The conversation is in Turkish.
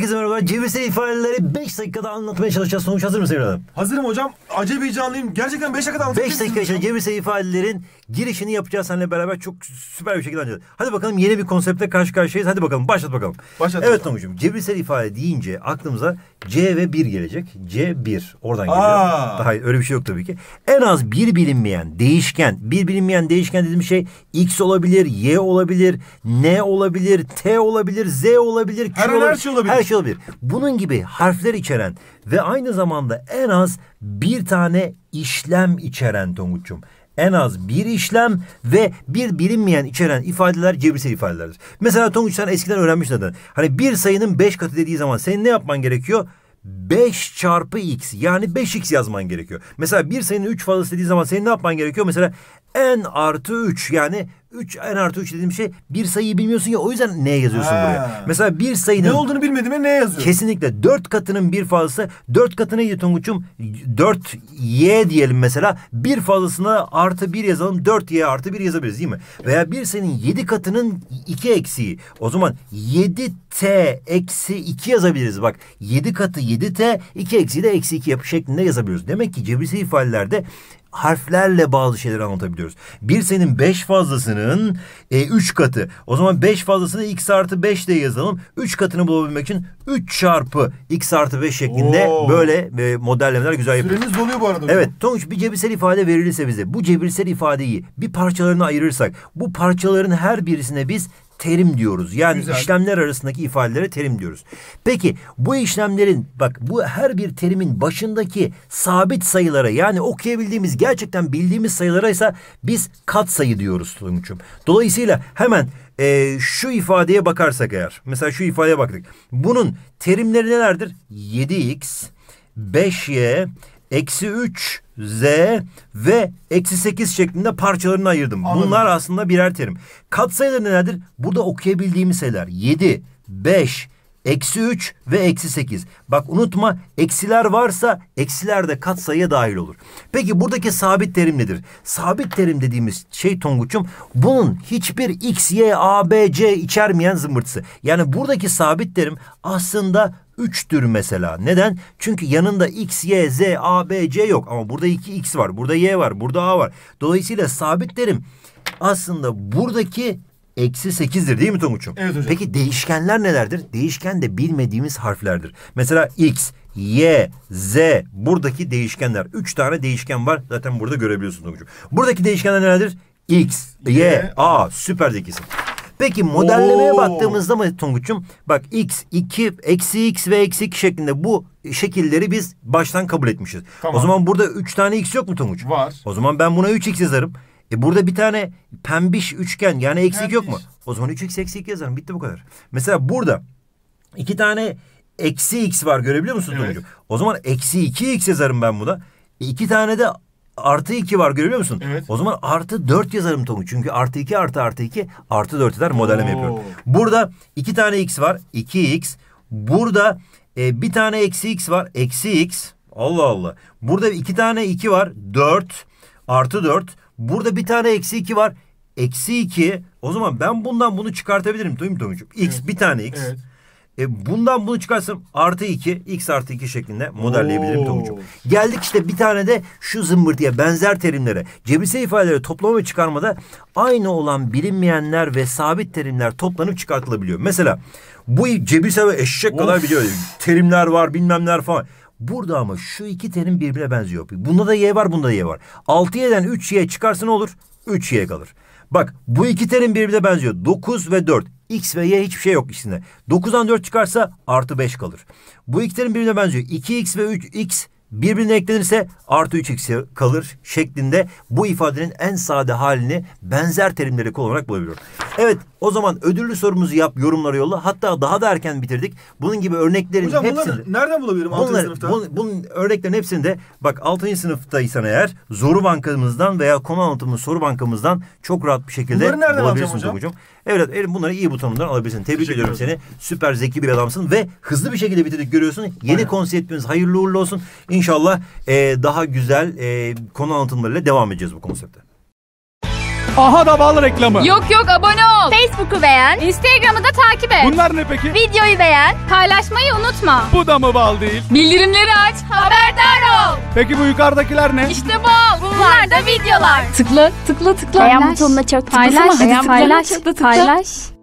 Herkese merhaba. Cebirsel ifadeleri 5 dakikada anlatmaya çalışacağız. Sonuç hazır mısın evladım? Hazırım hocam. Acayip heyecanlıyım. Gerçekten 5 dakikada anlatacağız. 5 dakika içinde cebirsel ifadelerin girişini yapacağız seninle beraber. Çok süper bir şekilde anlayacağız. Hadi bakalım yeni bir konsepte karşı karşıyayız. Hadi bakalım başlat bakalım. Başlat. Evet Tonguç'um cebirsel ifade deyince aklımıza C ve 1 gelecek. C1. Oradan geliyor. Aa. Daha öyle bir şey yok tabii ki. En az bir bilinmeyen değişken. Bir bilinmeyen değişken dediğim şey X olabilir, Y olabilir, N olabilir, T olabilir, Z olabilir, Q her, olabilir, her şey olabilir. Her şey olabilir. Bunun gibi harfler içeren ve aynı zamanda en az bir tane işlem içeren Tonguç'um en az bir işlem ve bir bilinmeyen içeren ifadeler cebirsel ifadelerdir. Mesela Tonguç sen eskiden öğrenmiş neden. Hani bir sayının beş katı dediği zaman senin ne yapman gerekiyor? 5 çarpı x yani 5x yazman gerekiyor. Mesela bir sayının 3 fazlası dediği zaman senin ne yapman gerekiyor? Mesela n artı 3 yani 3 n artı 3 dediğim şey bir sayıyı bilmiyorsun ya o yüzden ne yazıyorsun ha. buraya. Mesela bir sayının... Ne olduğunu bilmediğime ne yazıyorsun? Kesinlikle. 4 katının bir fazlası. 4 katı neydi Tonguç'um? 4y diyelim mesela. Bir fazlasına artı 1 yazalım. 4y artı 1 yazabiliriz değil mi? Veya bir sayının 7 katının 2 eksiği. O zaman 7t eksi 2 yazabiliriz. Bak 7 katı 7t 2 eksiği de eksi 2 yap şeklinde yazabiliyoruz. Demek ki cebirsel ifadelerde harflerle bazı şeyleri anlatabiliyoruz. Bir senin beş fazlasının e, üç katı. O zaman beş fazlasını x artı beş diye yazalım. Üç katını bulabilmek için üç çarpı x artı beş şeklinde Oo. böyle e, modellemeler güzel yapıyoruz. Süremiz doluyor bu arada. Evet. Sonuç bir cebirsel ifade verilirse bize bu cebirsel ifadeyi bir parçalarına ayırırsak bu parçaların her birisine biz terim diyoruz. Yani Güzel. işlemler arasındaki ifadelere terim diyoruz. Peki bu işlemlerin bak bu her bir terimin başındaki sabit sayılara yani okuyabildiğimiz gerçekten bildiğimiz sayılara ise biz kat sayı diyoruz Tulumcuğum. Dolayısıyla hemen e, şu ifadeye bakarsak eğer mesela şu ifadeye baktık. Bunun terimleri nelerdir? 7x, 5y, eksi 3 z ve eksi 8 şeklinde parçalarını ayırdım. Anladım. Bunlar aslında birer terim. Katsayıları nelerdir? Burada okuyabildiğimiz sayılar 7, 5, Eksi 3 ve eksi 8. Bak unutma eksiler varsa eksiler de katsayıya dahil olur. Peki buradaki sabit terim nedir? Sabit terim dediğimiz şey Tonguç'um bunun hiçbir x, y, a, b, c içermeyen zımbırtısı. Yani buradaki sabit terim aslında 3'tür mesela. Neden? Çünkü yanında X, Y, Z, A, B, C yok. Ama burada 2X var. Burada Y var. Burada A var. Dolayısıyla sabit terim aslında buradaki eksi sekizdir, değil mi Tonguç'um? Evet hocam. Peki değişkenler nelerdir? Değişken de bilmediğimiz harflerdir. Mesela x, y, z buradaki değişkenler. Üç tane değişken var. Zaten burada görebiliyorsun Tonguç'um. Buradaki değişkenler nelerdir? x, y, y a süper zekisi. Peki modellemeye Oo. baktığımızda mı Tonguç'um? Bak x, 2, eksi x ve eksi 2 şeklinde bu şekilleri biz baştan kabul etmişiz. Tamam. O zaman burada 3 tane x yok mu Tonguç? Var. O zaman ben buna 3x yazarım. E burada bir tane pembiş üçgen yani eksik pembiş. yok mu? O zaman 3x eksik yazarım. Bitti bu kadar. Mesela burada iki tane eksi x var görebiliyor musun Evet. O zaman eksi 2x yazarım ben buna. E iki tane de artı 2 var görüyor musun? Evet. O zaman artı 4 yazarım Tonguç. Çünkü artı 2 artı artı 2 artı 4 eder modelleme yapıyorum. Burada 2 tane x var. 2x. Burada e, bir tane eksi x var. Eksi x. Allah Allah. Burada 2 tane 2 var. 4 artı 4. Burada bir tane eksi 2 var. Eksi 2. O zaman ben bundan bunu çıkartabilirim. Değil mi X evet. bir tane X. Evet. E bundan bunu çıkarsam artı 2, x artı 2 şeklinde modelleyebilirim Tomucuğum. Geldik işte bir tane de şu zımbırtıya benzer terimlere. Cebirsel ifadeleri toplama ve çıkarmada aynı olan bilinmeyenler ve sabit terimler toplanıp çıkartılabiliyor. Mesela bu cebirsel ve eşek kadar biliyor. Terimler var bilmemler falan. Burada ama şu iki terim birbirine benziyor. Bunda da y var, bunda da y var. 6y'den 3y çıkarsa ne olur? 3y kalır. Bak bu iki terim birbirine benziyor. 9 ve 4. X ve Y hiçbir şey yok içinde. 9'dan 4 çıkarsa artı 5 kalır. Bu iki terim birbirine benziyor. 2X ve 3X birbirine eklenirse artı 3 eksi kalır şeklinde bu ifadenin en sade halini benzer terimleri kullanarak bulabiliyorum. Evet o zaman ödüllü sorumuzu yap yorumlara yolla. Hatta daha da erken bitirdik. Bunun gibi örneklerin Hocam, hepsini... Hocam nereden bulabilirim 6. Bunlar, sınıfta? Bun, bunun örneklerin hepsini de bak 6. sınıftaysan eğer zoru bankamızdan veya konu anlatımı soru bankamızdan çok rahat bir şekilde bulabilirsin hocam. hocam. Evet elim bunları iyi butonundan alabilirsin. Tebrik Teşekkür ediyorum seni. Süper zeki bir adamsın ve hızlı bir şekilde bitirdik görüyorsun. Yeni Aynen. hayırlı uğurlu olsun. İnşallah İnşallah e, daha güzel e, konu anlatımlarıyla devam edeceğiz bu konsepte. Aha da bal reklamı. Yok yok abone ol. Facebook'u beğen. Instagram'ı da takip et. Bunlar ne peki? Videoyu beğen. Paylaşmayı unutma. Bu da mı bal değil? Bildirimleri aç. Haberdar ol. Peki bu yukarıdakiler ne? İşte bal. Bunlar, Bunlar da videolar. Tıkla tıkla tıkla. Beğen butonuna çok tıklasana. Paylaş. Hadi, paylaş. Tıkla, paylaş. tıkla. paylaş.